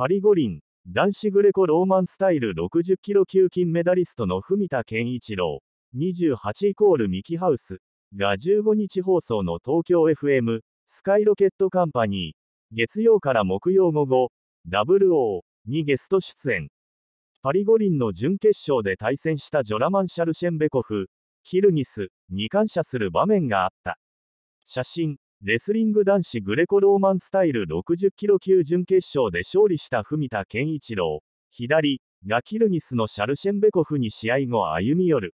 パリ五輪、男子グレコローマンスタイル60キロ級金メダリストの文田健一郎、28イコールミキハウス、が15日放送の東京 FM、スカイロケットカンパニー、月曜から木曜午後、WO にゲスト出演。パリ五輪の準決勝で対戦したジョラマン・シャルシェンベコフ、キルギスに感謝する場面があった。写真レスリング男子グレコローマンスタイル60キロ級準決勝で勝利した文田健一郎、左、がキルギスのシャルシェンベコフに試合後歩み寄る。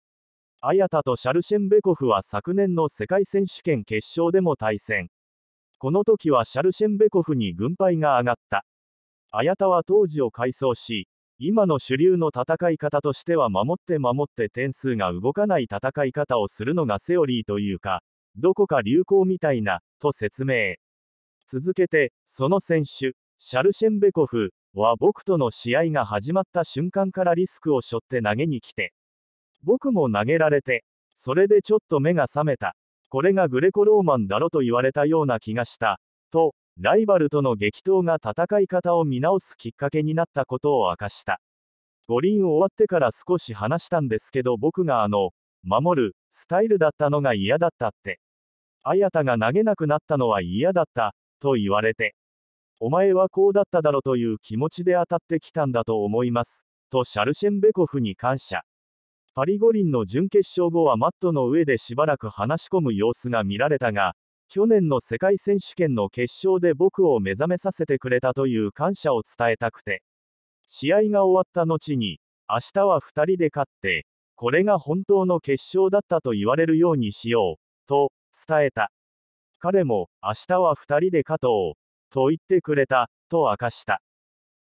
綾田とシャルシェンベコフは昨年の世界選手権決勝でも対戦。この時はシャルシェンベコフに軍配が上がった。綾田は当時を改装し、今の主流の戦い方としては守って守って点数が動かない戦い方をするのがセオリーというか、どこか流行みたいな、と説明。続けて、その選手、シャルシェンベコフは僕との試合が始まった瞬間からリスクを背負って投げに来て、僕も投げられて、それでちょっと目が覚めた。これがグレコローマンだろと言われたような気がした。と、ライバルとの激闘が戦い方を見直すきっかけになったことを明かした。五輪終わってから少し話したんですけど僕があの、守る、スタイルだったのが嫌だったって。綾田が投げなくなったのは嫌だった、と言われて。お前はこうだっただろという気持ちで当たってきたんだと思います、とシャルシェンベコフに感謝。パリ五輪の準決勝後はマットの上でしばらく話し込む様子が見られたが、去年の世界選手権の決勝で僕を目覚めさせてくれたという感謝を伝えたくて。試合が終わった後に、明日は2人で勝って、これが本当の決勝だったと言われるようにしよう、と、伝えた。彼も、明日は二人で加藤、と言ってくれた、と明かした。